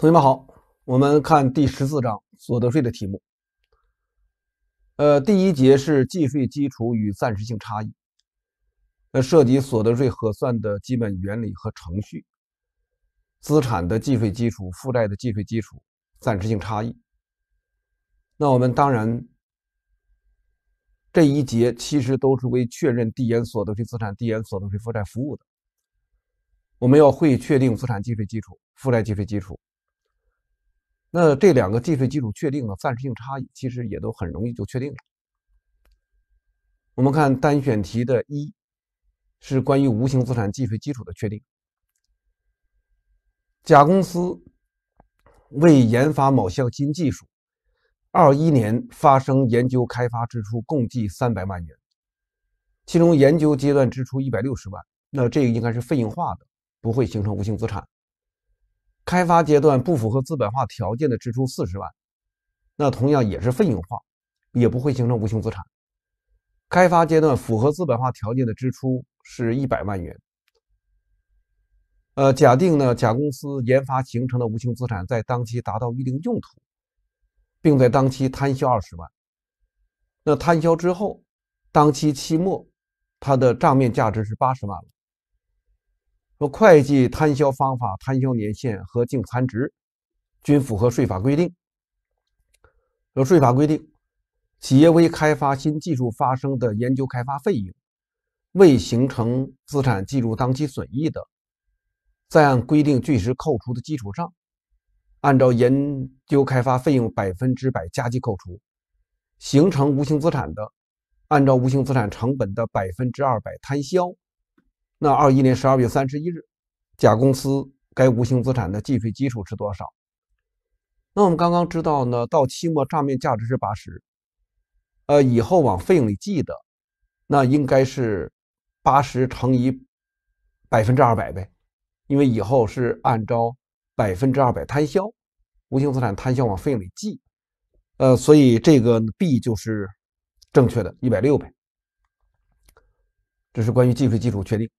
同学们好，我们看第十四章所得税的题目。呃，第一节是计税基础与暂时性差异，呃，涉及所得税核算的基本原理和程序，资产的计税基础、负债的计税基础、暂时性差异。那我们当然这一节其实都是为确认递延所得税资产、递延所得税负债服务的。我们要会确定资产计税基础、负债计税基础。那这两个计税基础确定的暂时性差异，其实也都很容易就确定了。我们看单选题的一，是关于无形资产计税基础的确定。甲公司为研发某项新技术，二一年发生研究开发支出共计三百万元，其中研究阶段支出一百六十万，那这个应该是费用化的，不会形成无形资产。开发阶段不符合资本化条件的支出四十万，那同样也是费用化，也不会形成无形资产。开发阶段符合资本化条件的支出是一百万元。呃，假定呢，甲公司研发形成的无形资产在当期达到预定用途，并在当期摊销二十万，那摊销之后，当期期末它的账面价值是八十万了。说会计摊销方法、摊销年限和净残值均符合税法规定。有税法规定，企业为开发新技术发生的研究开发费用，未形成资产计入当期损益的，在按规定据实扣除的基础上，按照研究开发费用百分之百加计扣除；形成无形资产的，按照无形资产成本的百分之二百摊销。那二一年十二月三十一日，甲公司该无形资产的计税基础是多少？那我们刚刚知道呢，到期末账面价值是八十，呃，以后往费用里记的，那应该是八十乘以百分之二百呗，因为以后是按照百分之二百摊销，无形资产摊销往费用里记，呃，所以这个 B 就是正确的，一百六呗。这是关于计税基础确定。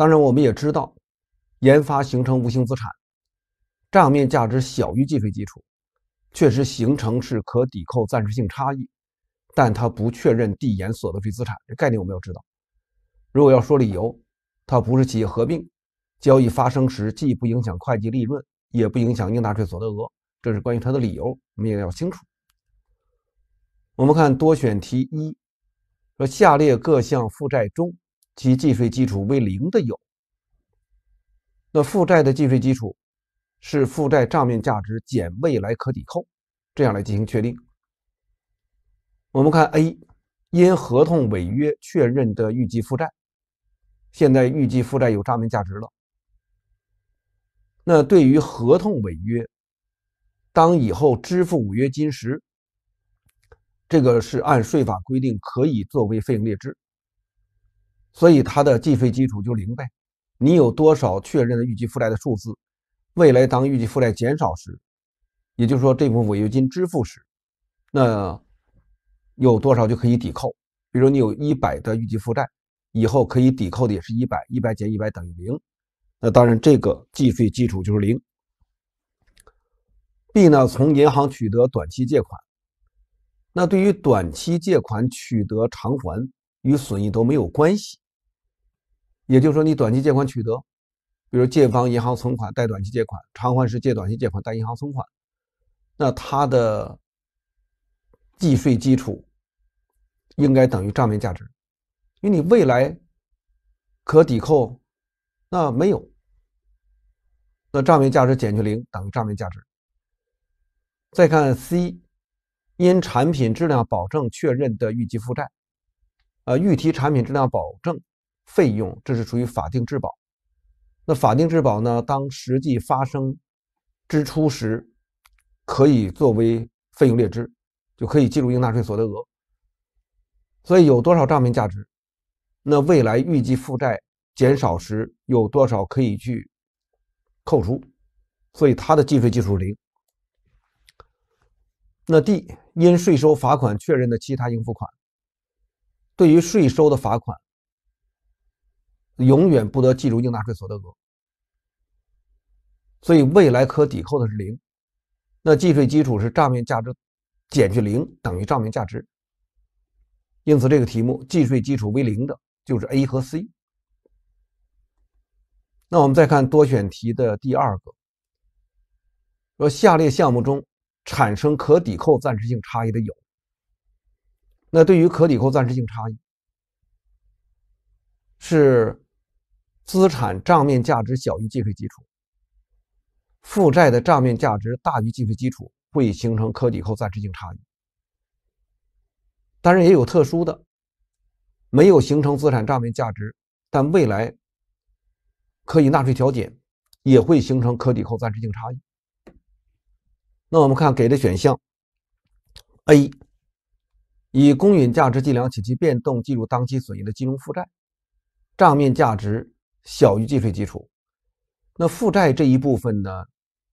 当然，我们也知道，研发形成无形资产，账面价值小于计税基础，确实形成是可抵扣暂时性差异，但它不确认递延所得税资产这概念我们要知道。如果要说理由，它不是企业合并交易发生时既不影响会计利润，也不影响应纳税所得额，这是关于它的理由我们也要清楚。我们看多选题一，说下列各项负债中。其计税基础为零的有，那负债的计税基础是负债账面价值减未来可抵扣，这样来进行确定。我们看 A，因合同违约确认的预计负债，现在预计负债有账面价值了。那对于合同违约，当以后支付违约金时，这个是按税法规定可以作为费用列支。所以它的计费基础就零呗，你有多少确认的预计负债的数字，未来当预计负债减少时，也就是说这部分违约金支付时，那有多少就可以抵扣。比如你有一百的预计负债，以后可以抵扣的也是一百，一百减一百等于零，那当然这个计费基础就是零。B 呢，从银行取得短期借款，那对于短期借款取得偿还与损益都没有关系。也就是说，你短期借款取得，比如借方银行存款，贷短期借款；偿还时借短期借款，贷银行存款。那它的计税基础应该等于账面价值，因为你未来可抵扣，那没有，那账面价值减去零等于账面价值。再看 C，因产品质量保证确认的预计负债，呃，预提产品质量保证。费用，这是属于法定质保。那法定质保呢？当实际发生支出时，可以作为费用列支，就可以计入应纳税所得额。所以有多少账面价值，那未来预计负债减少时有多少可以去扣除。所以它的计税基数零。那 D 因税收罚款确认的其他应付款，对于税收的罚款。永远不得计入应纳税所得额，所以未来可抵扣的是零，那计税基础是账面价值减去零等于账面价值，因此这个题目计税基础为零的就是 A 和 C。那我们再看多选题的第二个，说下列项目中产生可抵扣暂时性差异的有。那对于可抵扣暂时性差异是。资产账面价值小于计税基础，负债的账面价值大于计税基础，会形成可抵扣暂时性差异。当然也有特殊的，没有形成资产账面价值，但未来可以纳税调减，也会形成可抵扣暂时性差异。那我们看给的选项，A，以公允价值计量且其变动计入当期损益的金融负债，账面价值。小于计税基础，那负债这一部分呢？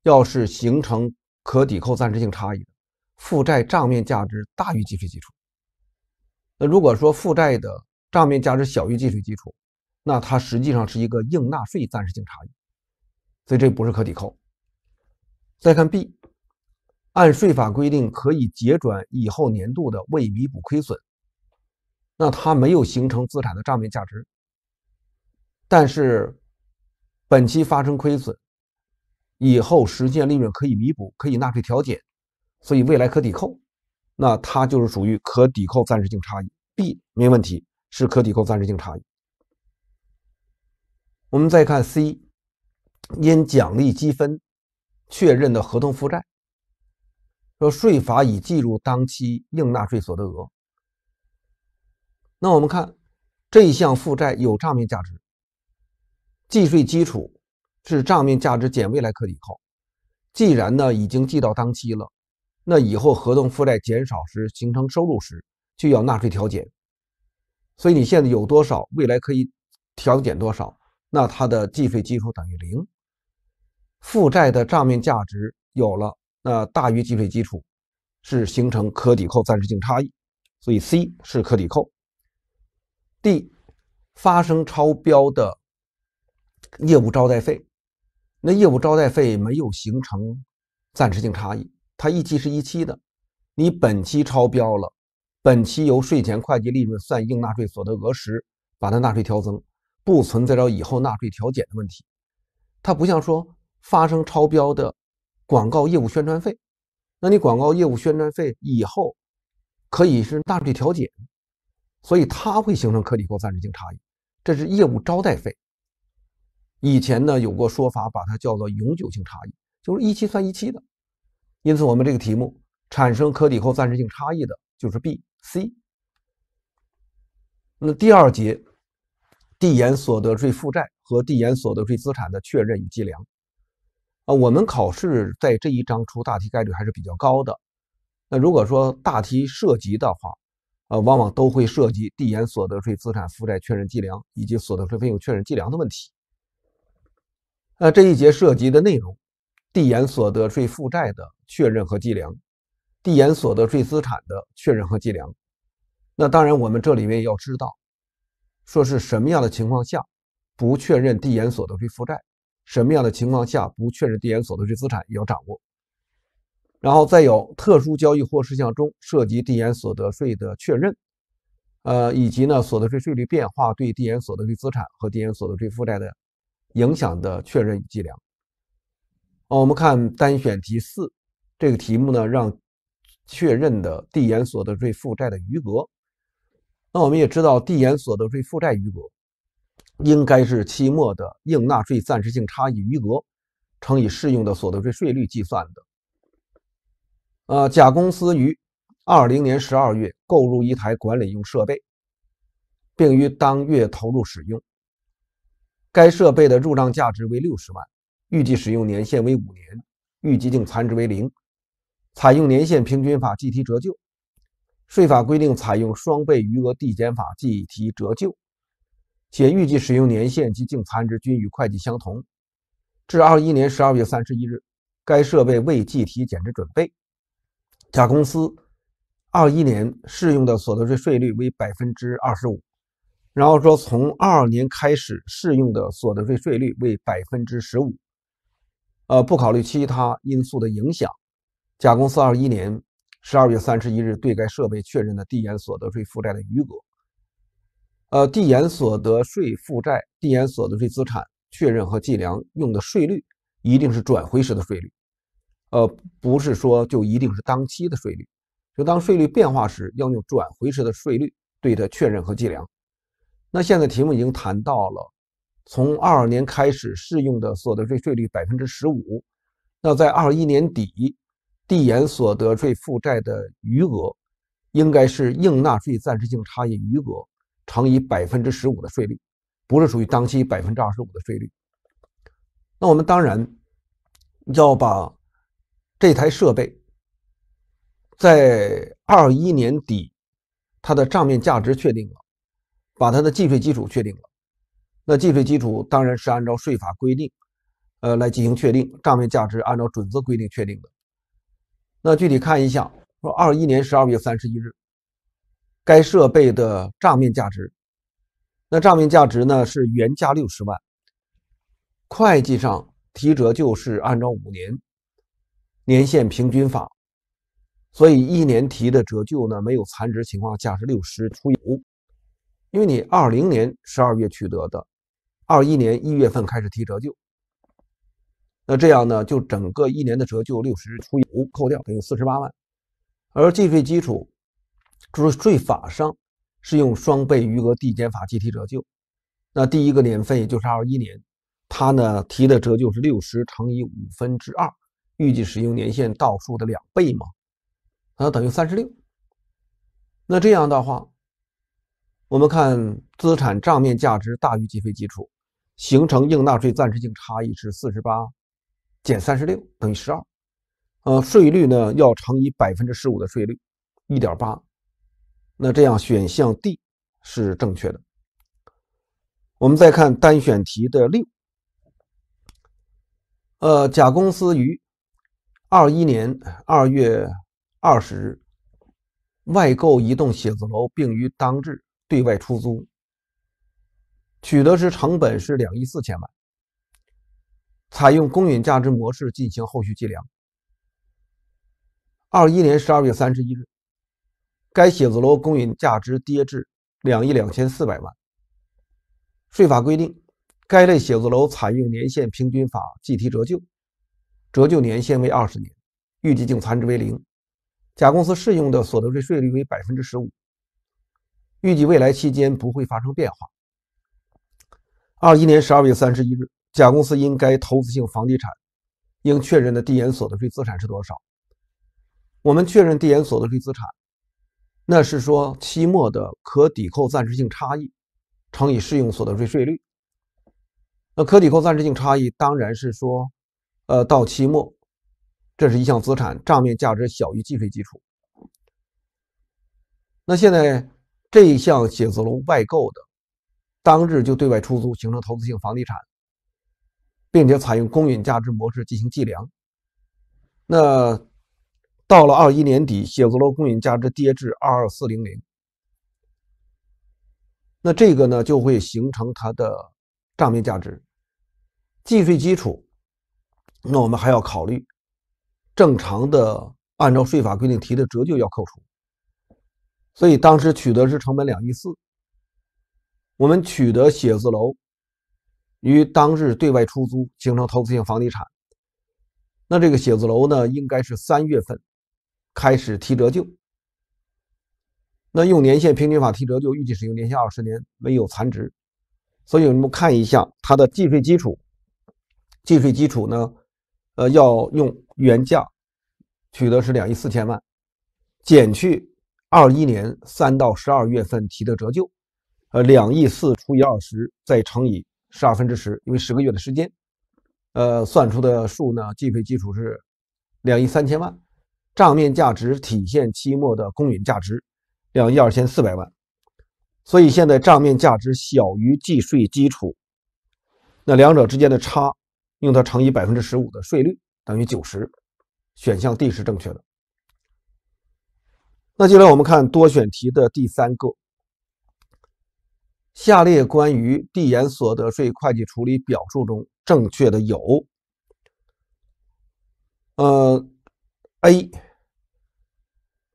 要是形成可抵扣暂时性差异，的，负债账面价值大于计税基础。那如果说负债的账面价值小于计税基础，那它实际上是一个应纳税暂时性差异，所以这不是可抵扣。再看 B，按税法规定可以结转以后年度的未弥补亏损，那它没有形成资产的账面价值。但是本期发生亏损，以后实现利润可以弥补，可以纳税调减，所以未来可抵扣，那它就是属于可抵扣暂时性差异。B 没问题，是可抵扣暂时性差异。我们再看 C，因奖励积分确认的合同负债，说税法已计入当期应纳税所得额。那我们看这一项负债有账面价值。计税基础是账面价值减未来可抵扣。既然呢已经记到当期了，那以后合同负债减少时形成收入时就要纳税调减。所以你现在有多少，未来可以调减多少，那它的计税基础等于零。负债的账面价值有了，那大于计税基础，是形成可抵扣暂时性差异。所以 C 是可抵扣。D 发生超标的。业务招待费，那业务招待费没有形成暂时性差异，它一期是一期的，你本期超标了，本期由税前会计利润算应纳税所得额时，把它纳税调增，不存在着以后纳税调减的问题。它不像说发生超标的广告业务宣传费，那你广告业务宣传费以后可以是纳税调减，所以它会形成可抵扣暂时性差异，这是业务招待费。以前呢有过说法，把它叫做永久性差异，就是一期算一期的。因此，我们这个题目产生可抵扣暂时性差异的就是 B、C。那第二节，递延所得税负债和递延所得税资产的确认与计量啊，我们考试在这一章出大题概率还是比较高的。那如果说大题涉及的话，啊，往往都会涉及递延所得税资产、负债确认、计量以及所得税费用确认、计量的问题。那这一节涉及的内容，递延所得税负债的确认和计量，递延所得税资产的确认和计量。那当然，我们这里面要知道，说是什么样的情况下不确认递延所得税负债，什么样的情况下不确认递延所得税资产，也要掌握。然后再有特殊交易或事项中涉及递延所得税的确认，呃，以及呢所得税税率变化对递延所得税资产和递延所得税负债的。影响的确认与计量。我们看单选题四这个题目呢，让确认的地延所得税负债的余额。那我们也知道，地延所得税负债余额应该是期末的应纳税暂时性差异余额乘以适用的所得税税率计算的。呃，甲公司于二零年十二月购入一台管理用设备，并于当月投入使用。该设备的入账价值为六十万，预计使用年限为五年，预计净残值为零，采用年限平均法计提折旧。税法规定采用双倍余额递减法计提折旧，且预计使用年限及净残值均与会计相同。至二一年十二月三十一日，该设备未计提减值准备。甲公司二一年适用的所得税税率为百分之二十五。然后说，从二年开始适用的所得税税率为百分之十五，呃，不考虑其他因素的影响，甲公司二一年十二月三十一日对该设备确认的递延所得税负债的余额。呃，递延所得税负债、递延所得税资产确认和计量用的税率一定是转回时的税率，呃，不是说就一定是当期的税率，就当税率变化时要用转回时的税率对它确认和计量。那现在题目已经谈到了，从二二年开始适用的所得税税率百分之十五。那在二一年底，递延所得税负债的余额，应该是应纳税暂时性差异余额乘以百分之十五的税率，不是属于当期百分之二十五的税率。那我们当然要把这台设备在二一年底它的账面价值确定了。把它的计税基础确定了，那计税基础当然是按照税法规定，呃来进行确定，账面价值按照准则规定确定的。那具体看一下，说二一年十二月三十一日，该设备的账面价值，那账面价值呢是原价六十万，会计上提折旧是按照五年年限平均法，所以一年提的折旧呢没有残值情况下是六十除以五。因为你二零年十二月取得的，二一年一月份开始提折旧。那这样呢，就整个一年的折旧六十除以五扣掉等于四十八万，而计税基础，就是税法上是用双倍余额递减法计提折旧。那第一个年份就是二一年，它呢提的折旧是六十乘以五分之二，预计使用年限倒数的两倍嘛，那等于三十六。那这样的话。我们看资产账面价值大于计费基础，形成应纳税暂时性差异是四十八减三十六等于十二，呃，税率呢要乘以百分之十五的税率，一点八，那这样选项 D 是正确的。我们再看单选题的六，呃，甲公司于二一年二月二十日外购一栋写字楼，并于当日。对外出租，取得时成本是两亿四千万，采用公允价值模式进行后续计量。二一年十二月三十一日，该写字楼公允价值跌至两亿两千四百万。税法规定，该类写字楼采用年限平均法计提折旧，折旧年限为二十年，预计净残值为零。甲公司适用的所得税税率为百分之十五。预计未来期间不会发生变化。二一年十二月三十一日，甲公司因该投资性房地产应确认的递延所得税资产是多少？我们确认递延所得税资产，那是说期末的可抵扣暂时性差异乘以适用所得税税率。那可抵扣暂时性差异当然是说，呃，到期末，这是一项资产账面价值小于计税基础。那现在。这一项写字楼外购的当日就对外出租，形成投资性房地产，并且采用公允价值模式进行计量。那到了二一年底，写字楼公允价值跌至二二四零零，那这个呢就会形成它的账面价值计税基础。那我们还要考虑正常的按照税法规定提的折旧要扣除。所以当时取得是成本两亿四，我们取得写字楼，于当日对外出租，形成投资性房地产。那这个写字楼呢，应该是三月份开始提折旧。那用年限平均法提折旧，预计使用年限二十年，没有残值。所以我们看一下它的计税基础，计税基础呢，呃，要用原价取得是两亿四千万，减去。二一年三到十二月份提的折旧，呃，两亿四除以二十再乘以十二分之十，因为十个月的时间，呃，算出的数呢，计费基础是两亿三千万，账面价值体现期末的公允价值两亿二千四百万，所以现在账面价值小于计税基础，那两者之间的差用它乘以百分之十五的税率等于九十，选项 D 是正确的。那接下来我们看多选题的第三个，下列关于递延所得税会计处理表述中正确的有，呃，A，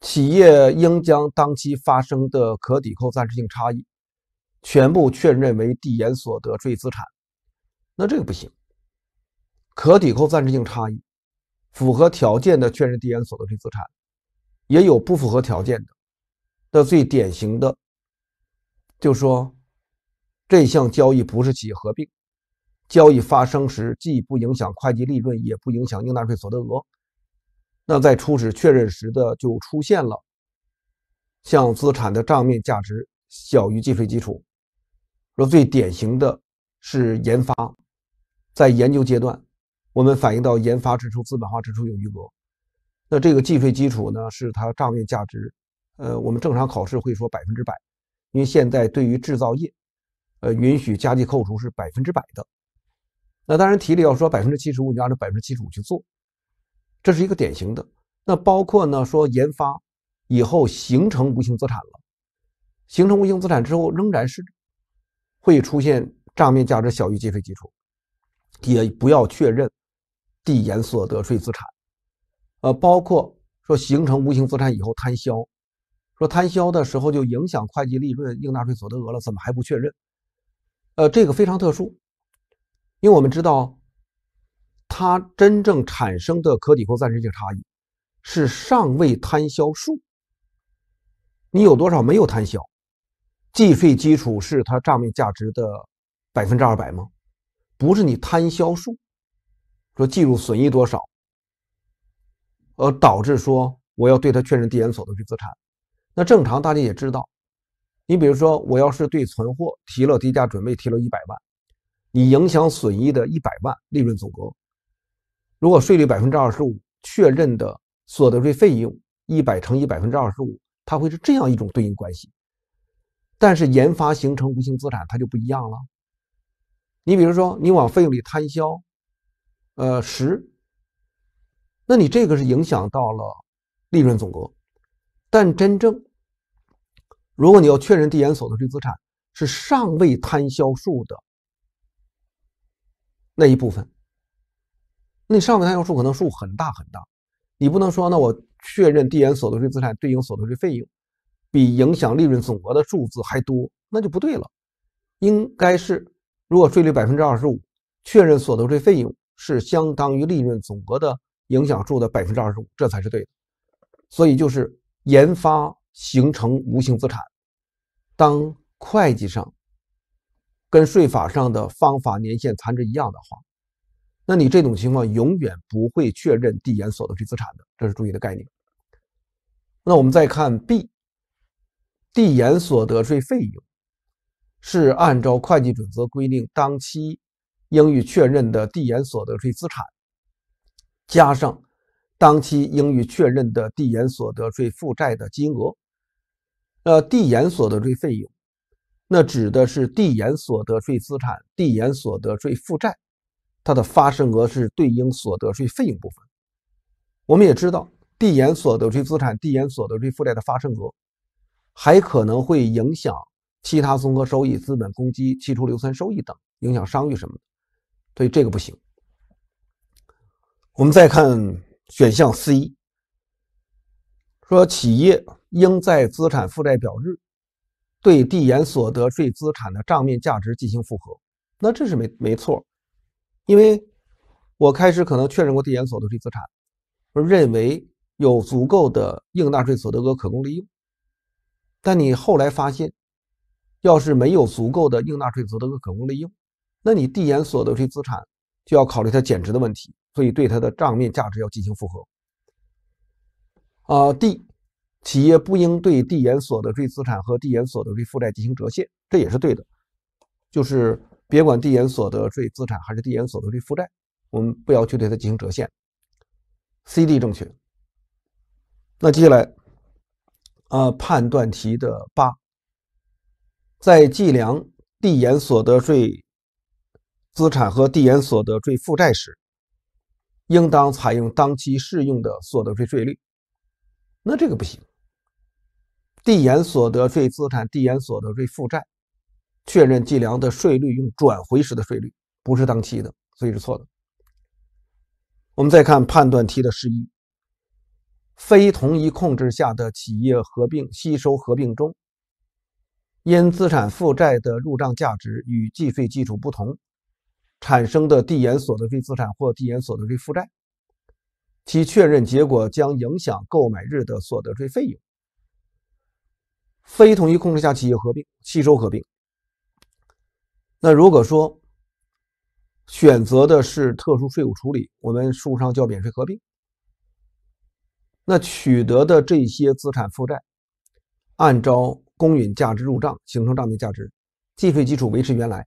企业应将当期发生的可抵扣暂时性差异，全部确认为递延所得税资产，那这个不行，可抵扣暂时性差异，符合条件的确认递延所得税资产。也有不符合条件的，那最典型的，就说这项交易不是企业合并，交易发生时既不影响会计利润，也不影响应纳税所得额。那在初始确认时的就出现了，像资产的账面价值小于计税基础。说最典型的是研发，在研究阶段，我们反映到研发支出资本化支出有余额。那这个计税基础呢，是它账面价值，呃，我们正常考试会说百分之百，因为现在对于制造业，呃，允许加计扣除是百分之百的。那当然题里要说百分之七十五，你就按照百分之七十五去做，这是一个典型的。那包括呢，说研发以后形成无形资产了，形成无形资产之后，仍然是会出现账面价值小于计费基础，也不要确认递延所得税资产。呃，包括说形成无形资产以后摊销，说摊销的时候就影响会计利润应纳税所得额了，怎么还不确认？呃，这个非常特殊，因为我们知道，它真正产生的可抵扣暂时性差异是尚未摊销数。你有多少没有摊销，计税基础是它账面价值的百分之二百吗？不是你摊销数，说计入损益多少？而导致说我要对他确认递延所得税资产，那正常大家也知道，你比如说我要是对存货提了低价准备提了一百万，你影响损益的一百万利润总额，如果税率百分之二十五确认的所得税费用一百乘以百分之二十五，它会是这样一种对应关系。但是研发形成无形资产它就不一样了，你比如说你往费用里摊销，呃十。那你这个是影响到了利润总额，但真正如果你要确认递延所得税资产是尚未摊销数的那一部分，那你尚未摊销数可能数很大很大，你不能说那我确认递延所得税资产对应所得税费用比影响利润总额的数字还多，那就不对了。应该是如果税率百分之二十五，确认所得税费用是相当于利润总额的。影响数的百分之二十五，这才是对的。所以就是研发形成无形资产，当会计上跟税法上的方法年限残值一样的话，那你这种情况永远不会确认递延所得税资产的，这是注意的概念。那我们再看 B，递延所得税费用是按照会计准则规定，当期应予确认的递延所得税资产。加上当期应予确认的递延所得税负债的金额，呃，递延所得税费用，那指的是递延所得税资产、递延所得税负债，它的发生额是对应所得税费用部分。我们也知道，递延所得税资产、递延所得税负债的发生额，还可能会影响其他综合收益、资本公积、期初留存收益等，影响商誉什么的，所以这个不行。我们再看选项 C，说企业应在资产负债表日对递延所得税资产的账面价值进行复核，那这是没没错，因为我开始可能确认过递延所得税资产，我认为有足够的应纳税所得额可供利用，但你后来发现，要是没有足够的应纳税所得额可供利用，那你递延所得税资产就要考虑它减值的问题。所以，对它的账面价值要进行复核。啊，D 企业不应对递延所得税资产和递延所得税负债进行折现，这也是对的。就是别管递延所得税资产还是递延所得税负债，我们不要去对它进行折现。C、D 正确。那接下来，啊，判断题的八，在计量递延所得税资产和递延所得税负债时。应当采用当期适用的所得税税率，那这个不行。递延所得税资产、递延所得税负债确认计量的税率用转回时的税率，不是当期的，所以是错的。我们再看判断题的十一，非同一控制下的企业合并、吸收合并中，因资产负债的入账价值与计税基础不同。产生的递延所得税资产或递延所得税负债，其确认结果将影响购买日的所得税费用。非同一控制下企业合并、吸收合并，那如果说选择的是特殊税务处理，我们书上叫免税合并，那取得的这些资产负债，按照公允价值入账，形成账面价值，计税基础维持原来。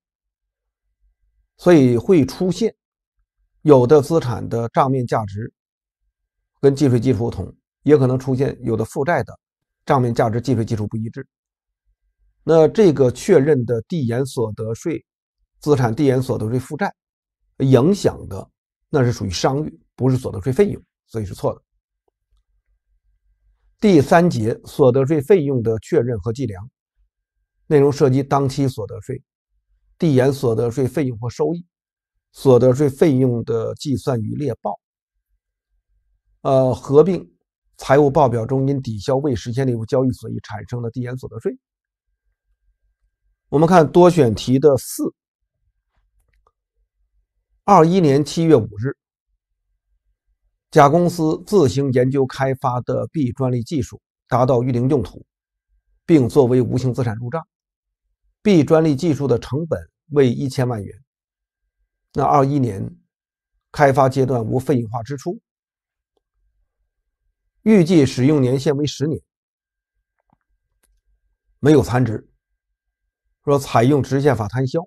所以会出现有的资产的账面价值跟计税基础不同，也可能出现有的负债的账面价值计税基础不一致。那这个确认的地延所得税资产、递延所得税负债影响的那是属于商誉，不是所得税费用，所以是错的。第三节所得税费用的确认和计量内容涉及当期所得税。递延所得税费用或收益，所得税费用的计算与列报，呃，合并财务报表中因抵消未实现内部交易所以产生的递延所得税。我们看多选题的四。二一年七月五日，甲公司自行研究开发的 B 专利技术达到预定用途，并作为无形资产入账。B 专利技术的成本为一千万元，那二一年开发阶段无费用化支出，预计使用年限为十年，没有残值，说采用直线法摊销。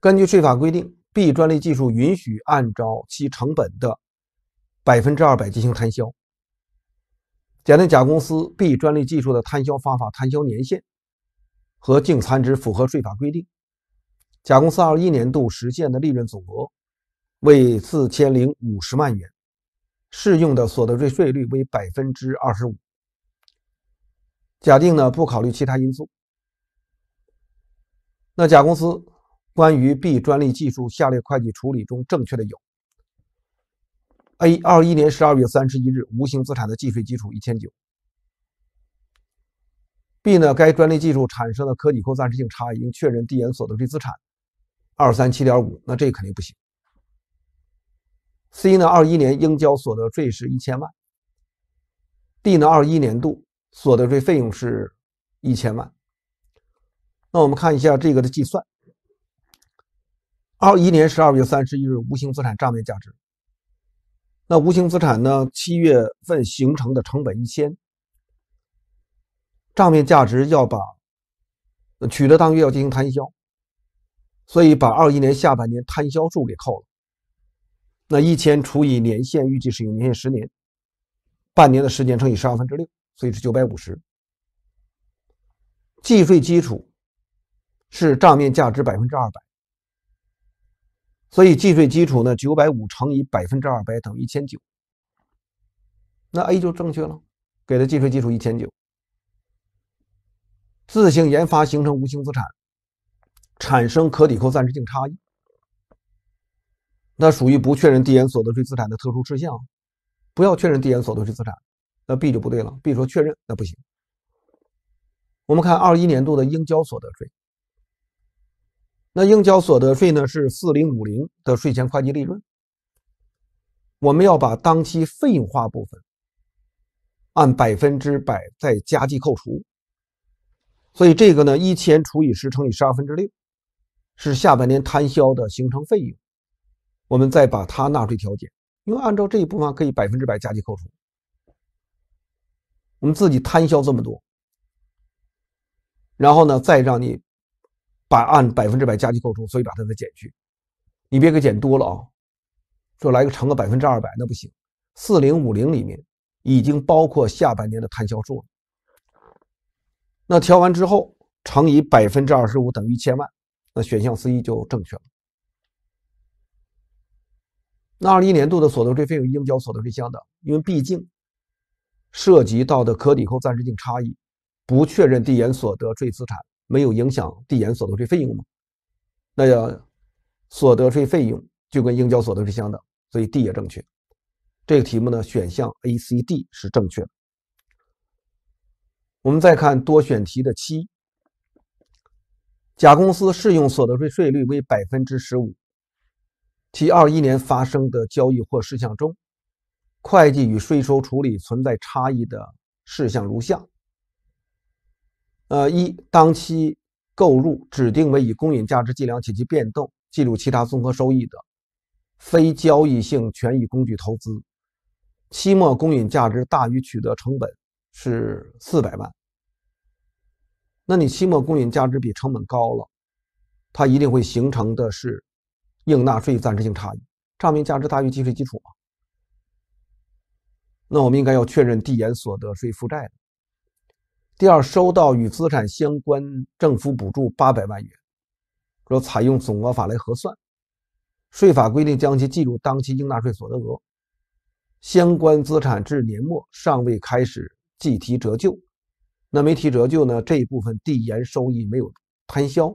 根据税法规定，B 专利技术允许按照其成本的百分之二百进行摊销。假定甲公司 B 专利技术的摊销方法、摊销年限。和净残值符合税法规定。甲公司二一年度实现的利润总额为四千零五十万元，适用的所得税税率为百分之二十五。假定呢不考虑其他因素，那甲公司关于 B 专利技术下列会计处理中正确的有：A 二一年十二月三十一日无形资产的计税基础一千九。B 呢，该专利技术产生的可抵扣暂时性差异应确认递延所得税资产二三七点五，那这肯定不行。C 呢，二一年应交所得税是一千万。D 呢，二一年度所得税费用是一千万。那我们看一下这个的计算。二一年十二月三十一日无形资产账面价值，那无形资产呢七月份形成的成本一千。账面价值要把取得当月要进行摊销，所以把二一年下半年摊销数给扣了。那一千除以年限，预计使用年限十年，半年的时间乘以十二分之六，所以是九百五十。计税基础是账面价值百分之二百，所以计税基础呢九百五乘以百分之二百等于一千九。那 A 就正确了，给的计税基础一千九。自行研发形成无形资产，产生可抵扣暂时性差异，那属于不确认递延所得税资产的特殊事项，不要确认递延所得税资产。那 B 就不对了，B 说确认，那不行。我们看二一年度的应交所得税，那应交所得税呢是四零五零的税前会计利润，我们要把当期费用化部分按百分之百再加计扣除。所以这个呢，一千除以十乘以十二分之六，是下半年摊销的形成费用。我们再把它纳税调减，因为按照这一部分可以百分之百加计扣除。我们自己摊销这么多，然后呢，再让你把按百分之百加计扣除，所以把它再减去。你别给减多了啊，说来个乘个百分之二百那不行。四零五零里面已经包括下半年的摊销数了。那调完之后乘以百分之二十五等于一千万，那选项 C 就正确了。那二零年度的所得税费用应交所得税相等，因为毕竟涉及到的可抵扣暂时性差异，不确认递延所得税资产，没有影响递延所得税费用嘛？那要所得税费用就跟应交所得税相等，所以 D 也正确。这个题目呢，选项 A、C、D 是正确的。我们再看多选题的七，甲公司适用所得税税率为百分之十五。其二一年发生的交易或事项中，会计与税收处理存在差异的事项如下。呃，一当期购入指定为以公允价值计量且其变动计入其他综合收益的非交易性权益工具投资，期末公允价值大于取得成本。是四百万，那你期末公允价值比成本高了，它一定会形成的是应纳税暂时性差异，账面价值大于计税基础，那我们应该要确认递延所得税负债的。第二，收到与资产相关政府补助八百万元，若采用总额法来核算，税法规定将其计入当期应纳税所得额，相关资产至年末尚未开始。计提折旧，那没提折旧呢？这一部分递延收益没有摊销。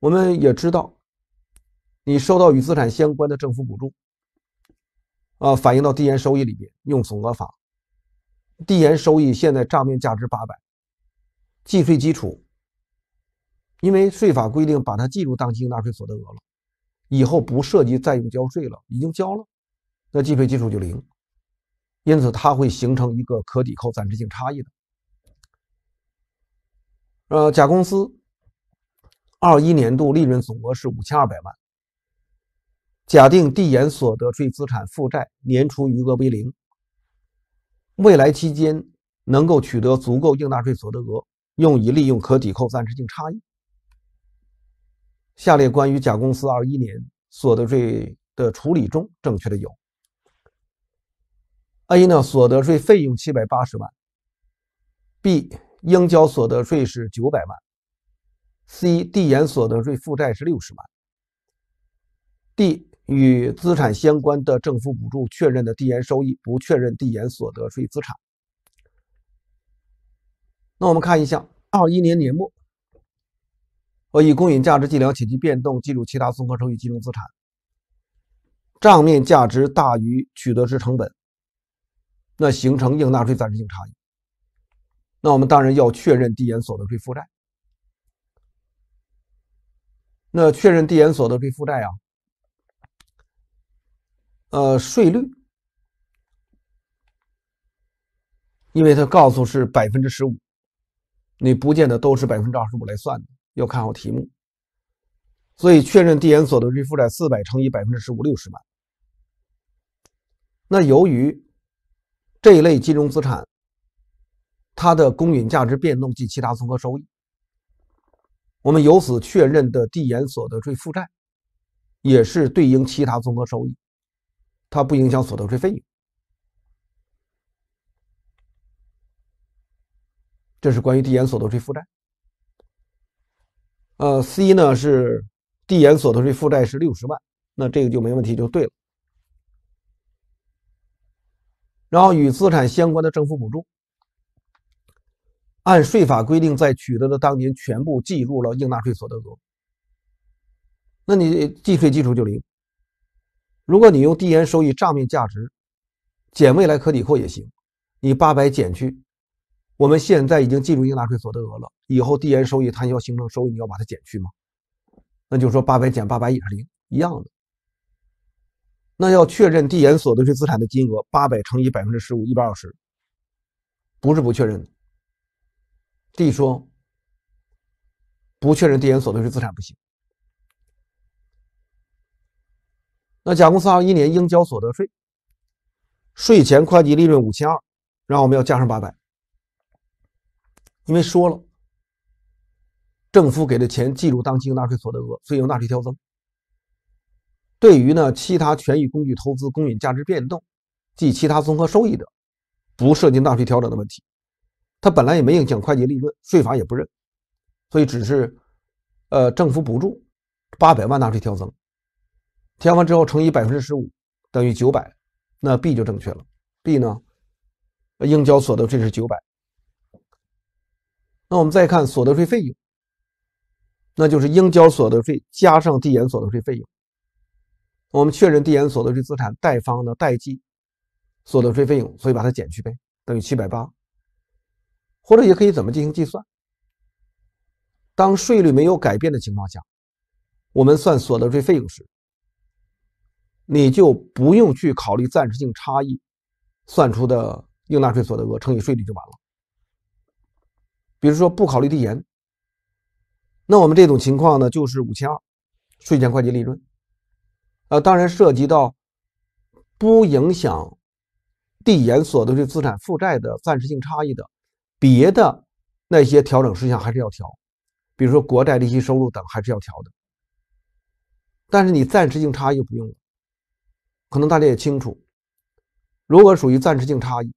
我们也知道，你收到与资产相关的政府补助，啊，反映到递延收益里面，用总额法。递延收益现在账面价值八百，计税基础，因为税法规定把它计入当期纳税所得额了，以后不涉及再用交税了，已经交了，那计税基础就零。因此，它会形成一个可抵扣暂时性差异的。呃，甲公司二一年度利润总额是五千二百万。假定递延所得税资产、负债年初余额为零，未来期间能够取得足够应纳税所得额，用以利用可抵扣暂时性差异。下列关于甲公司二一年所得税的处理中，正确的有。A 呢，所得税费用七百八十万；B 应交所得税是九百万；C 递延所得税负债是六十万；D 与资产相关的政府补助确认的递延收益，不确认递延所得税资产。那我们看一下二一年年末，我以公允价值计量且其变动计入其他综合收益金融资产，账面价值大于取得时成本。那形成应纳税暂时性差异，那我们当然要确认递延所得税负债。那确认递延所得税负债啊，呃，税率，因为他告诉是百分之十五，你不见得都是百分之二十五来算的，要看好题目。所以确认递延所得税负债四百乘以百分之十五六十万。那由于这一类金融资产，它的公允价值变动及其他综合收益，我们由此确认的递延所得税负债，也是对应其他综合收益，它不影响所得税费用。这是关于递延所得税负债。呃，C 呢是递延所得税负债是六十万，那这个就没问题，就对了。然后与资产相关的政府补助，按税法规定，在取得的当年全部计入了应纳税所得额。那你计税基础就零。如果你用递延收益账面价值减未来可抵扣也行，你八百减去，我们现在已经计入应纳税所得额了，以后递延收益摊销形成收益，你要把它减去吗？那就说八百减八百也是零一样的。那要确认递延所得税资产的金额八百乘以百分之十五一百二十，不是不确认的。D 说不确认递延所得税资产不行。那甲公司二一年应交所得税税前会计利润五千二，然后我们要加上八百，因为说了政府给的钱计入当期应纳税所得额，所以前纳税调增。对于呢，其他权益工具投资公允价值变动及其他综合收益者，不涉及纳税调整的问题，它本来也没影响会计利润，税法也不认，所以只是，呃，政府补助八百万纳税调增，调完之后乘以百分之十五，等于九百，那 B 就正确了。B 呢，应交所得税是九百。那我们再看所得税费用，那就是应交所得税加上递延所得税费用。我们确认递延所得税资产贷方的贷记所得税费用，所以把它减去呗，等于七百八。或者也可以怎么进行计算？当税率没有改变的情况下，我们算所得税费用时，你就不用去考虑暂时性差异，算出的应纳税所得额乘以税率就完了。比如说不考虑递延，那我们这种情况呢就是五千二，税前会计利润。呃，当然涉及到不影响递延所得税资产负债的暂时性差异的，别的那些调整事项还是要调，比如说国债利息收入等还是要调的。但是你暂时性差异不用，可能大家也清楚，如果属于暂时性差异，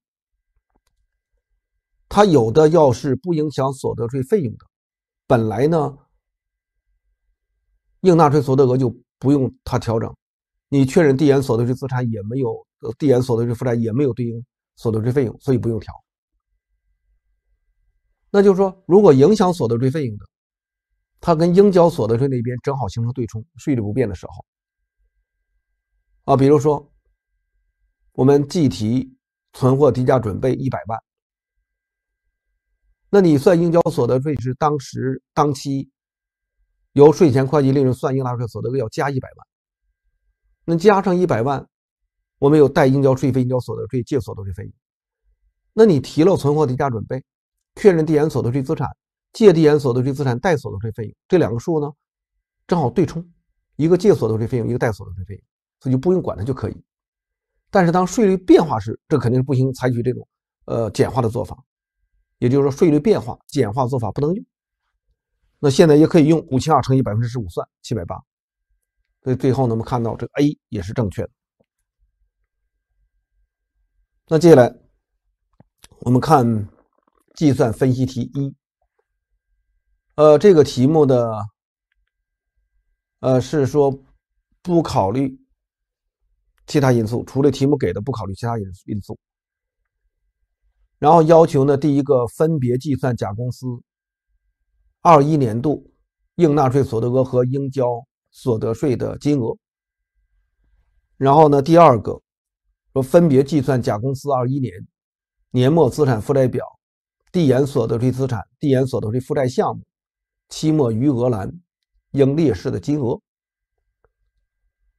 它有的要是不影响所得税费用的，本来呢应纳税所得额就不用它调整。你确认递延所得税资产也没有，呃，递延所得税负债也没有对应所得税费用，所以不用调。那就是说，如果影响所得税费用的，它跟应交所得税那边正好形成对冲，税率不变的时候，啊，比如说，我们计提存货低价准备一百万，那你算应交所得税时，当时当期由税前会计利润算应纳税所得额要加一百万。那加上一百万，我们有带应交税费、应交所得税、借所得税费用。那你提了存货跌价准备，确认递延所得税资产，借递延所得税资产，带所得税费用。这两个数呢，正好对冲，一个借所得税费用，一个贷所得税费用，所以就不用管它就可以。但是当税率变化时，这肯定是不行，采取这种呃简化的做法，也就是说税率变化，简化做法不能用。那现在也可以用五千二乘以百分之十五算七百八。所以最后呢，我们看到这个 A 也是正确的。那接下来我们看计算分析题一。呃，这个题目的，呃，是说不考虑其他因素，除了题目给的不考虑其他因因素。然后要求呢，第一个分别计算甲公司二一年度应纳税所得额和应交。所得税的金额，然后呢，第二个说分别计算甲公司二一年年末资产负债表递延所得税资产、递延所得税负债项目期末余额栏应列示的金额。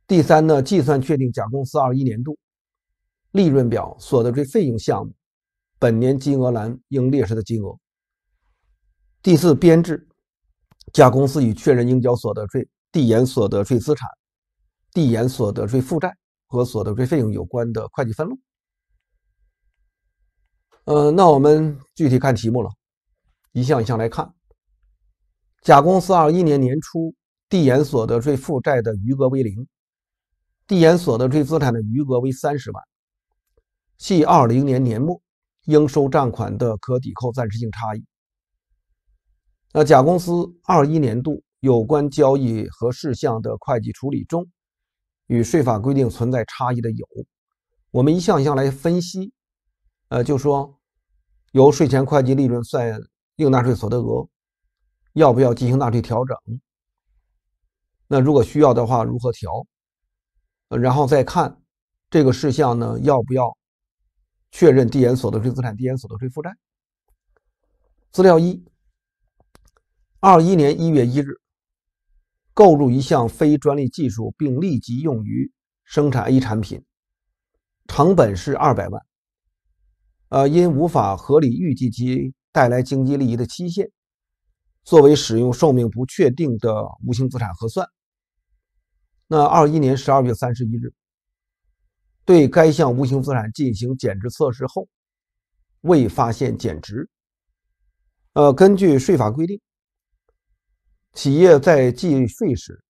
第三呢，计算确定甲公司二一年度利润表所得税费用项目本年金额栏应列示的金额。第四，编制甲公司已确认应交所得税。递延所得税资产、递延所得税负债和所得税费用有关的会计分录。嗯，那我们具体看题目了，一项一项来看。甲公司二一年年初递延所得税负债的余额为零，递延所得税资产的余额为三十万，系二零年年末应收账款的可抵扣暂时性差异。那甲公司二一年度。有关交易和事项的会计处理中，与税法规定存在差异的有，我们一项一项来分析。呃，就说由税前会计利润算应纳税所得额，要不要进行纳税调整？那如果需要的话，如何调？然后再看这个事项呢，要不要确认递延所得税资产、递延所得税负债？资料一，二一年一月一日。购入一项非专利技术，并立即用于生产 A 产品，成本是二百万。呃，因无法合理预计其带来经济利益的期限，作为使用寿命不确定的无形资产核算。那二一年十二月三十一日，对该项无形资产进行减值测试后，未发现减值。呃，根据税法规定。企业在计税时，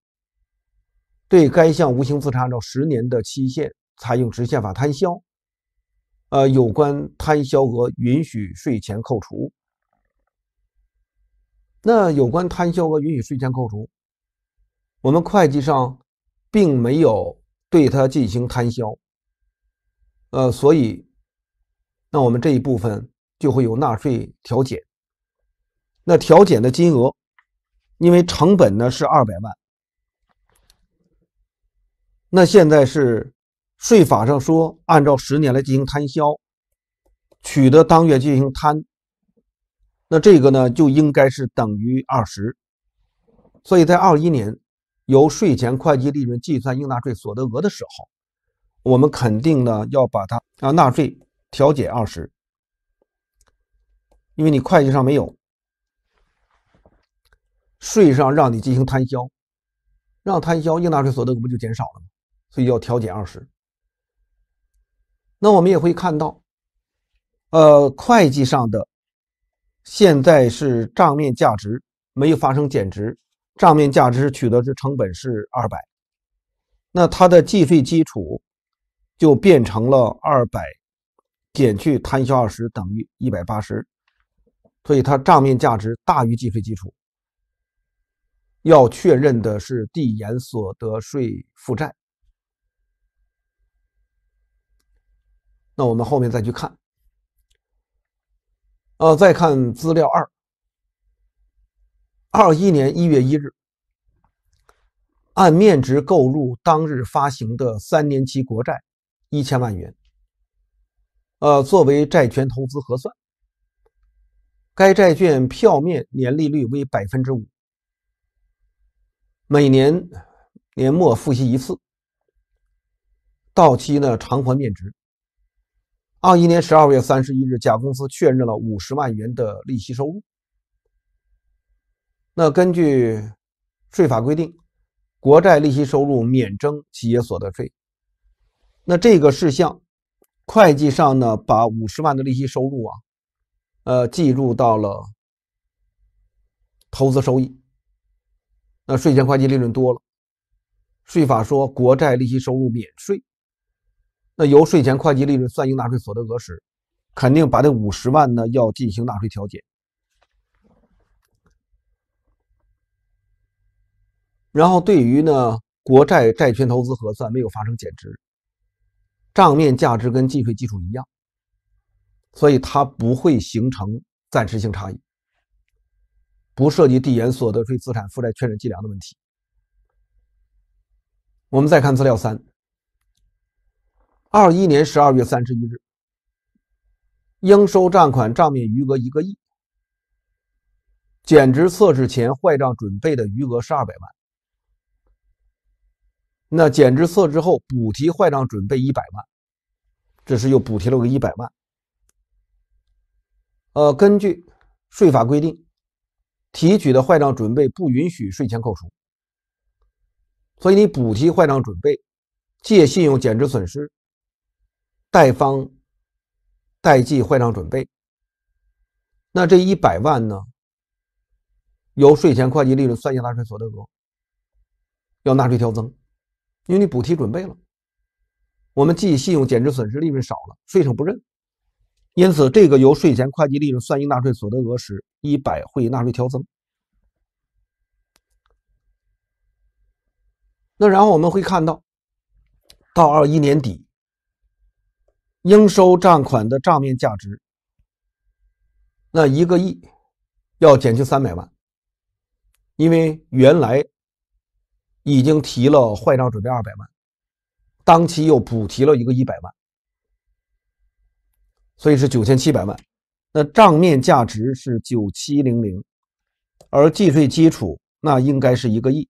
对该项无形资产按照十年的期限采用直线法摊销，呃，有关摊销额允许税前扣除。那有关摊销额允许税前扣除，我们会计上并没有对它进行摊销，呃，所以，那我们这一部分就会有纳税调减。那调减的金额。因为成本呢是二百万，那现在是税法上说按照十年来进行摊销，取得当月进行摊，那这个呢就应该是等于二十，所以在二一年由税前会计利润计算应纳税所得额的时候，我们肯定呢要把它啊纳税调减二十，因为你会计上没有。税上让你进行摊销，让摊销应纳税所得额不就减少了吗？所以要调减二十。那我们也会看到，呃，会计上的现在是账面价值没有发生减值，账面价值取得之成本是二百，那它的计税基础就变成了二百减去摊销二十等于一百八十，所以它账面价值大于计税基础。要确认的是递延所得税负债，那我们后面再去看。呃，再看资料二，二一年一月一日，按面值购入当日发行的三年期国债一千万元，呃，作为债权投资核算。该债券票面年利率为百分之五。每年年末复息一次，到期呢偿还面值。二一年十二月三十一日，甲公司确认了五十万元的利息收入。那根据税法规定，国债利息收入免征企业所得税。那这个事项，会计上呢把五十万的利息收入啊，呃，计入到了投资收益。那税前会计利润多了，税法说国债利息收入免税。那由税前会计利润算应纳税所得额时，肯定把这五十万呢要进行纳税调节。然后对于呢国债债权投资核算没有发生减值，账面价值跟计税基础一样，所以它不会形成暂时性差异。不涉及递延所得税资产、负债确认、计量的问题。我们再看资料三：二一年十二月三十一日，应收账款账面余额一个亿，减值测试前坏账准备的余额是二百万。那减值测试后，补提坏账准备一百万，这是又补贴了个一百万。呃，根据税法规定。提取的坏账准备不允许税前扣除，所以你补提坏账准备，借信用减值损失，贷方贷记坏账准备。那这一百万呢，由税前会计利润算进纳税所得额，要纳税调增，因为你补提准备了，我们记信用减值损失，利润少了，税上不认。因此，这个由税前会计利润算应纳税所得额时，一百会纳税调增。那然后我们会看到，到二一年底，应收账款的账面价值，那一个亿，要减去三百万，因为原来已经提了坏账准备二百万，当期又补提了一个一百万。所以是九千七百万，那账面价值是九七零零，而计税基础那应该是一个亿，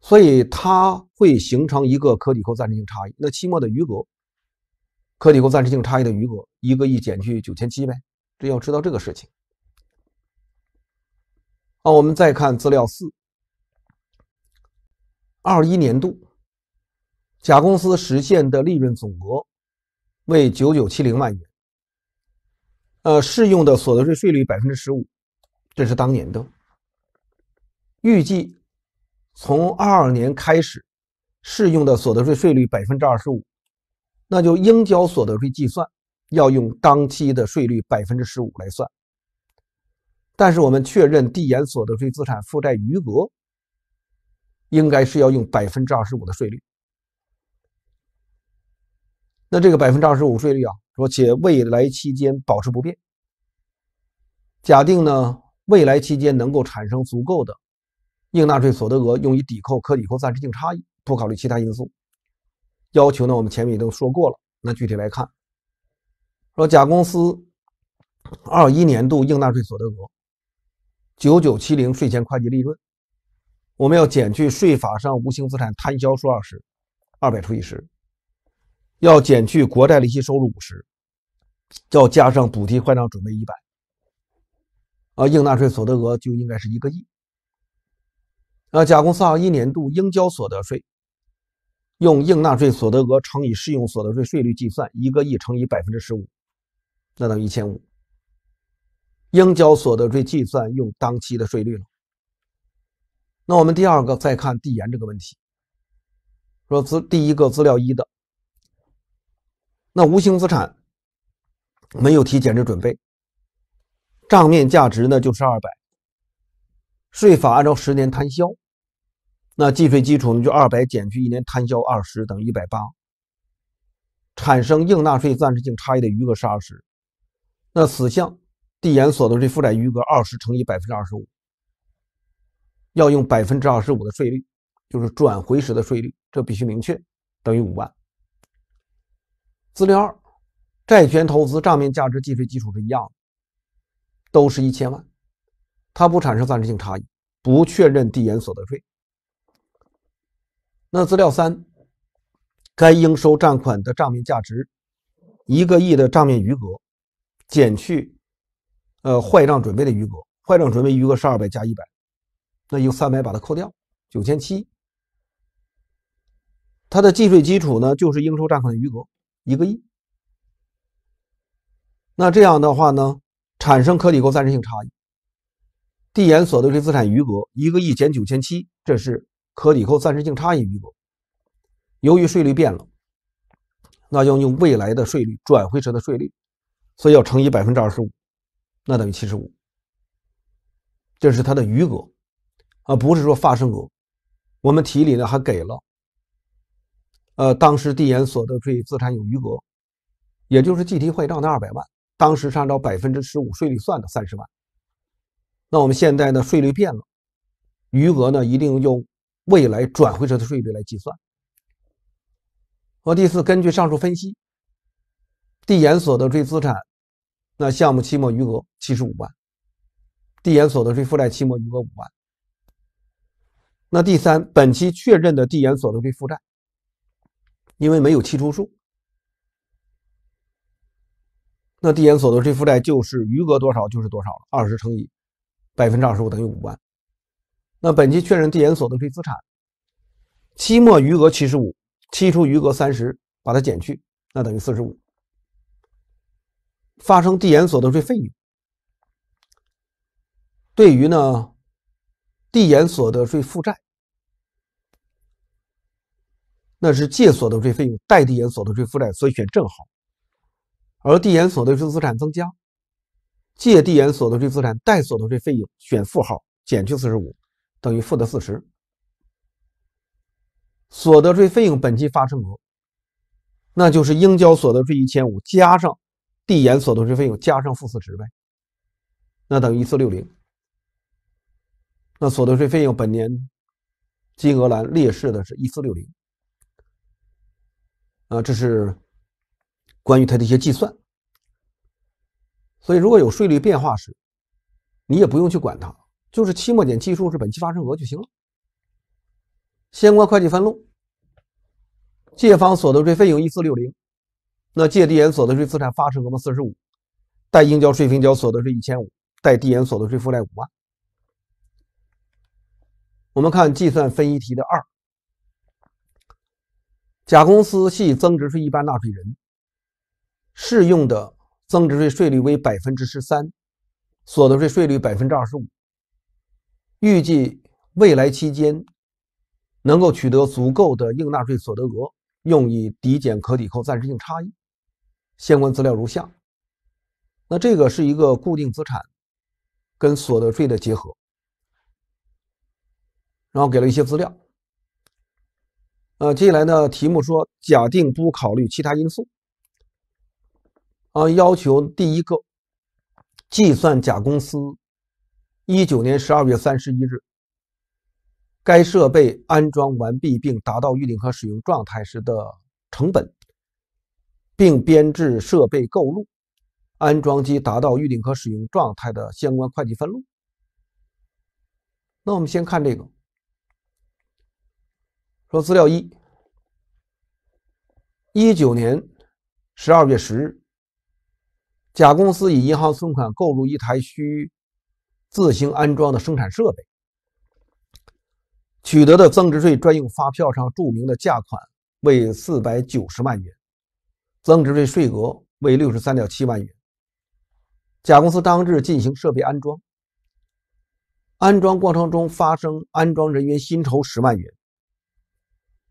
所以它会形成一个可抵扣暂时性差异。那期末的余额，可抵扣暂时性差异的余额，一个亿减去九千七呗，这要知道这个事情。好，我们再看资料四，二一年度，甲公司实现的利润总额。为九九七零万元，呃，适用的所得税税率百分之十五，这是当年的。预计从二二年开始，适用的所得税税率百分之二十五，那就应交所得税计算要用当期的税率百分之十五来算，但是我们确认递延所得税资产负债余额，应该是要用百分之二十五的税率。那这个百分之二十五税率啊，说且未来期间保持不变。假定呢，未来期间能够产生足够的应纳税所得额，用于抵扣可抵扣暂时性差异。不考虑其他因素，要求呢，我们前面也都说过了。那具体来看，说甲公司二一年度应纳税所得额九九七零，税前会计利润，我们要减去税法上无形资产摊销数二十二百除以十。要减去国债利息收入五十，要加上补贴坏账准备一百，啊，应纳税所得额就应该是一个亿。那甲公司啊，一年度应交所得税用应纳税所得额乘以适用所得税税率计算，一个亿乘以百分之十五，那等于一千五。应交所得税计算用当期的税率了。那我们第二个再看递延这个问题，说资第一个资料一的。那无形资产没有提减值准备，账面价值呢就是二百。税法按照十年摊销，那计税基础呢就二百减去一年摊销二十，等一百八，产生应纳税暂时性差异的余额是二十。那此项递延所得税负债余额二十乘以百分之二十五，要用百分之二十五的税率，就是转回时的税率，这必须明确，等于五万。资料二，债权投资账面价值计税基础是一样的，都是一千万，它不产生暂时性差异，不确认递延所得税。那资料三，该应收账款的账面价值，一个亿的账面余额，减去呃坏账准备的余额，坏账准备余额是二百加一百，那有三百把它扣掉，九千七，它的计税基础呢就是应收账款的余额。一个亿，那这样的话呢，产生可抵扣暂时性差异，递延所得税资产余额一个亿减九千七，这是可抵扣暂时性差异余额。由于税率变了，那要用未来的税率转回时的税率，所以要乘以百分之二十五，那等于七十五，这是它的余额，而不是说发生额。我们题里呢还给了。呃，当时递延所得税资产有余额，也就是计提坏账的二百万，当时是按照百分之十五税率算的三十万。那我们现在呢，税率变了，余额呢一定用未来转回时的税率来计算。和第四，根据上述分析，递延所得税资产那项目期末余额七十五万，递延所得税负债期末余额五万。那第三，本期确认的递延所得税负债。因为没有期初数，那递延所得税负债就是余额多少就是多少了，二十乘以百分之二十五等于五万。那本期确认递延所得税资产，期末余额七十五，期初余额三十，把它减去，那等于四十五。发生递延所得税费用，对于呢，递延所得税负债。那是借所得税费用，贷递延所得税负债，所以选正号。而递延所得税资产增加，借递延所得税资产，贷所得税费用，选负号，减去四十五，等于负的四十。所得税费用本期发生额，那就是应交所得税一千五加上递延所得税费用加上负四十呗，那等于一四六零。那所得税费用本年金额栏列示的是一四六零。啊，这是关于它的一些计算。所以，如果有税率变化时，你也不用去管它，就是期末减期数是本期发生额就行了。相关会计分录：借方所得税费用一四六零，那借递延所得税资产发生额嘛四十五，待应交税应交所得税一千五，待递延所得税负债五万。我们看计算分析题的二。甲公司系增值税一般纳税人，适用的增值税税率为百分之十三，所得税税率百分之二十五。预计未来期间能够取得足够的应纳税所得额，用以抵减可抵扣暂时性差异。相关资料如下。那这个是一个固定资产跟所得税的结合，然后给了一些资料。呃，接下来呢？题目说，假定不考虑其他因素，啊，要求第一个计算甲公司一九年十二月三十一日该设备安装完毕并达到预定可使用状态时的成本，并编制设备购入、安装及达到预定可使用状态的相关会计分录。那我们先看这个。说资料一，一九年十二月十日，甲公司以银行存款购入一台需自行安装的生产设备，取得的增值税专用发票上注明的价款为四百九十万元，增值税税额为六十三点七万元。甲公司当日进行设备安装，安装过程中发生安装人员薪酬十万元。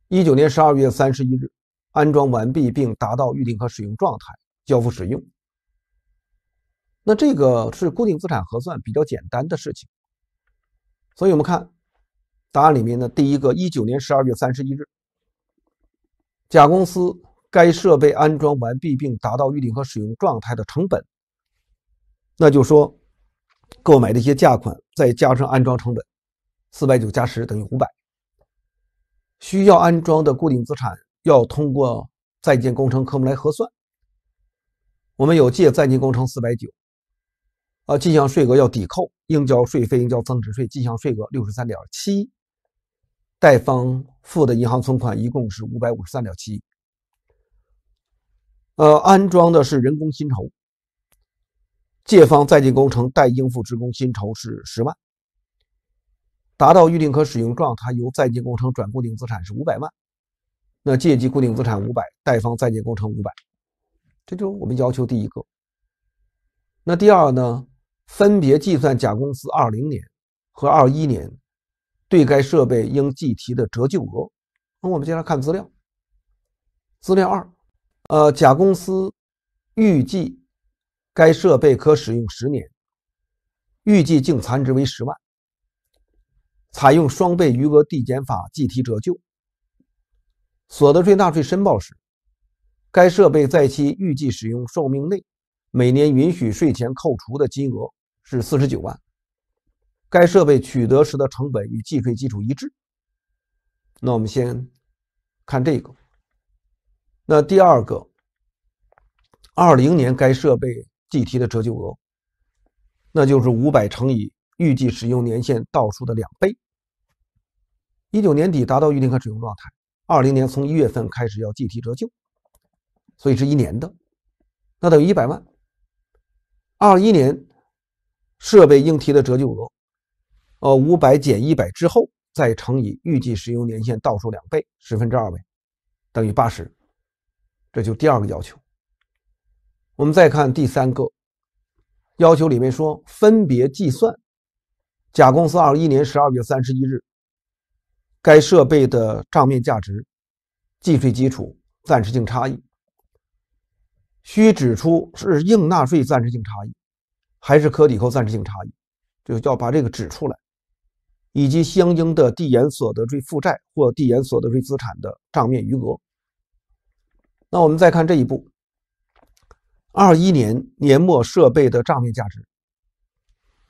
一九年十二月三十一日，安装完毕并达到预定和使用状态，交付使用。那这个是固定资产核算比较简单的事情，所以我们看答案里面的第一个一九年十二月三十一日，甲公司该设备安装完毕并达到预定和使用状态的成本，那就说购买的一些价款再加上安装成本，四百九加十等于五百。需要安装的固定资产要通过在建工程科目来核算。我们有借在建工程四百九，啊，进项税额要抵扣，应交税费、应交增值税进项税额六十三点七，贷方付的银行存款一共是五百五十三点七，呃，安装的是人工薪酬，借方在建工程待应付职工薪酬是十万。达到预定可使用状，态，由在建工程转固定资产是五百万。那借记固定资产五百，贷方在建工程五百，这就是我们要求第一个。那第二呢？分别计算甲公司二零年和二一年对该设备应计提的折旧额。那我们接着看资料。资料二，呃，甲公司预计该设备可使用十年，预计净残值为十万。采用双倍余额递减法计提折旧，所得税纳税申报时，该设备在其预计使用寿命内每年允许税前扣除的金额是四十九万。该设备取得时的成本与计税基础一致。那我们先看这个。那第二个，二零年该设备计提的折旧额，那就是五百乘以预计使用年限倒数的两倍。一九年底达到预定可使用状态，二零年从一月份开始要计提折旧，所以是一年的，那等于一百万。二一年设备应提的折旧额，呃，五百减一百之后，再乘以预计使用年限倒数两倍，十分之二倍，等于八十。这就第二个要求。我们再看第三个要求里面说，分别计算甲公司二一年十二月三十一日。该设备的账面价值、计税基础、暂时性差异，需指出是应纳税暂时性差异，还是可抵扣暂时性差异，就要把这个指出来，以及相应的递延所得税负债或递延所得税资产的账面余额。那我们再看这一步，二一年年末设备的账面价值，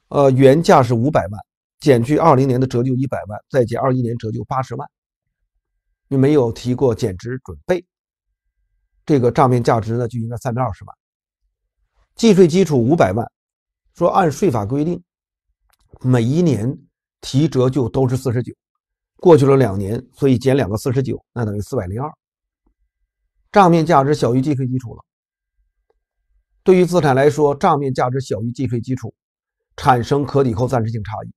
呃，原价是五百万。减去二零年的折旧一百万，再减二一年折旧八十万，没有提过减值准备，这个账面价值呢就应该三百二十万。计税基础五百万，说按税法规定，每一年提折旧都是四十九，过去了两年，所以减两个四十九，那等于四百零二，账面价值小于计税基础了。对于资产来说，账面价值小于计税基础，产生可抵扣暂时性差异。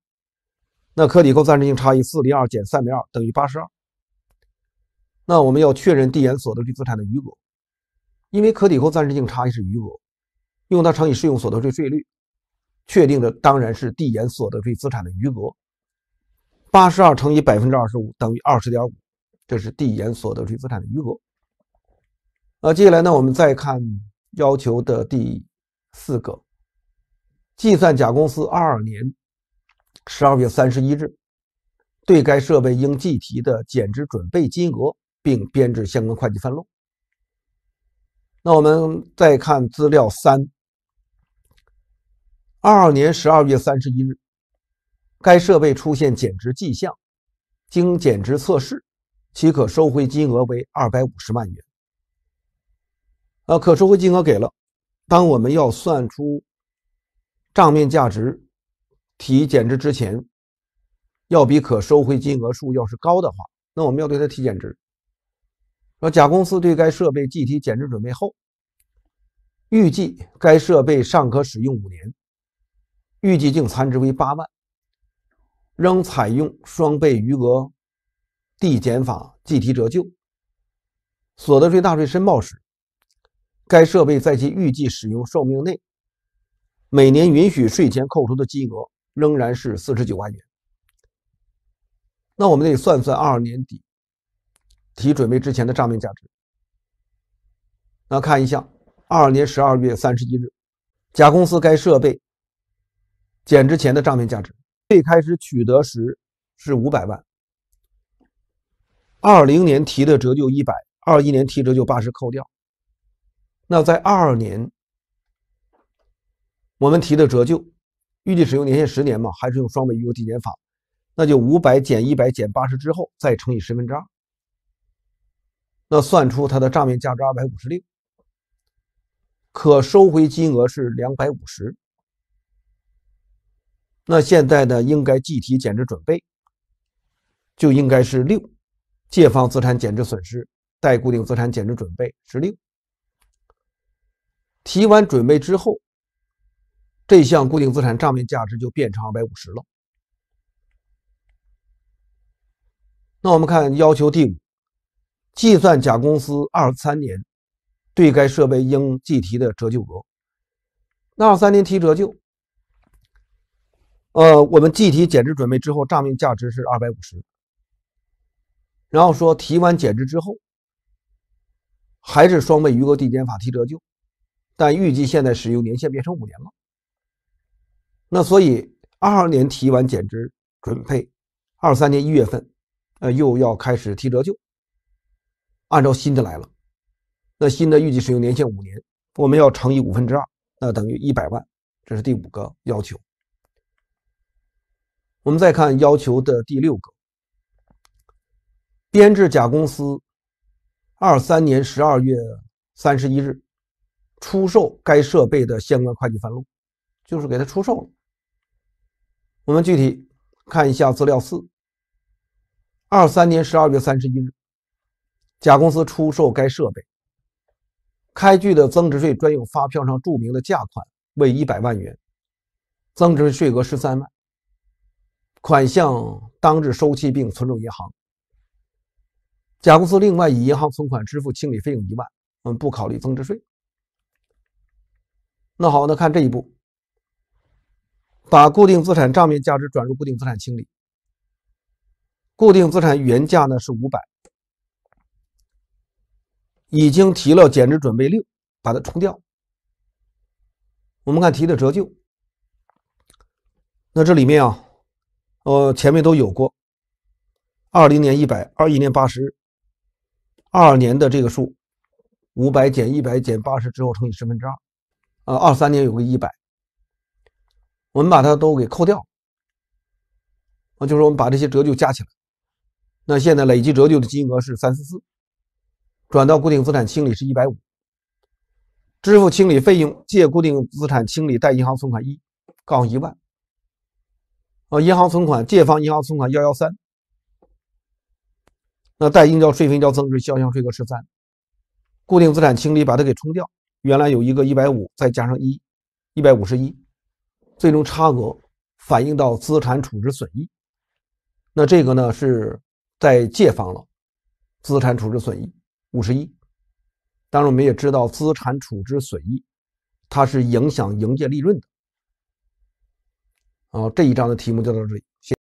那可抵扣暂时性差异四零二减三零二等于八十二。那我们要确认递延所得税资产的余额，因为可抵扣暂时性差异是余额，用它乘以适用所得税税率，确定的当然是递延所得税资产的余额。八十二乘以百分之二十五等于二十点五，这是递延所得税资产的余额。那接下来呢，我们再看要求的第四个，计算甲公司二二年。十二月三十一日，对该设备应计提的减值准备金额，并编制相关会计分录。那我们再看资料三，二二年十二月三十一日，该设备出现减值迹象，经减值测试，其可收回金额为二百五十万元。呃，可收回金额给了，当我们要算出账面价值。提减值之前，要比可收回金额数要是高的话，那我们要对它提减值。说甲公司对该设备计提减值准备后，预计该设备尚可使用五年，预计净残值为八万，仍采用双倍余额递减法计提折旧。所得税纳税申报时，该设备在其预计使用寿命内，每年允许税前扣除的金额。仍然是四十九万元。那我们得算算二二年底提准备之前的账面价值。那看一下，二二年十二月三十一日，甲公司该设备减值前的账面价值。最开始取得时是五百万。二零年提的折旧一百，二一年提折旧八十扣掉。那在二二年我们提的折旧。预计使用年限十年嘛，还是用双倍余额递减法，那就五百减一百减八十之后再乘以十分之二，那算出它的账面价值二百五十六，可收回金额是两百五十，那现在呢应该计提减值准备，就应该是六，借方资产减值损失，贷固定资产减值准备值六，提完准备之后。这项固定资产账面价值就变成二百五十了。那我们看要求第五，计算甲公司二三年对该设备应计提的折旧额。那二三年提折旧，呃，我们计提减值准备之后账面价值是二百五十，然后说提完减值之后，还是双倍余额递减法提折旧，但预计现在使用年限变成五年了。那所以，二二年提完减值准备，二三年一月份，呃，又要开始提折旧。按照新的来了，那新的预计使用年限五年，我们要乘以五分之二，那等于一百万，这是第五个要求。我们再看要求的第六个，编制甲公司二三年十二月三十一日出售该设备的相关会计分录，就是给他出售了。我们具体看一下资料四。二三年十二月三十一日，甲公司出售该设备，开具的增值税专用发票上注明的价款为一百万元，增值税额十三万。款项当日收讫并存入银行。甲公司另外以银行存款支付清理费用一万，我们不考虑增值税。那好，那看这一步。把固定资产账面价值转入固定资产清理。固定资产原价呢是五百，已经提了减值准备六，把它冲掉。我们看提的折旧，那这里面啊，呃前面都有过，二零年一百，二一年八十，二二年的这个数，五百减一百减八十之后乘以十分之二，呃，二三年有个一百。我们把它都给扣掉，啊，就是我们把这些折旧加起来，那现在累计折旧的金额是三四四，转到固定资产清理是一百五，支付清理费用，借固定资产清理，贷银行存款一杠一万，啊，银行存款借方银行存款幺幺三，那待应交税费交增值税销项税额十三，固定资产清理把它给冲掉，原来有一个一百五，再加上一，一百五十一。最终差额反映到资产处置损益，那这个呢是，在借方了，资产处置损益五十一。当然，我们也知道资产处置损益，它是影响营业利润的。啊，这一章的题目就到这里。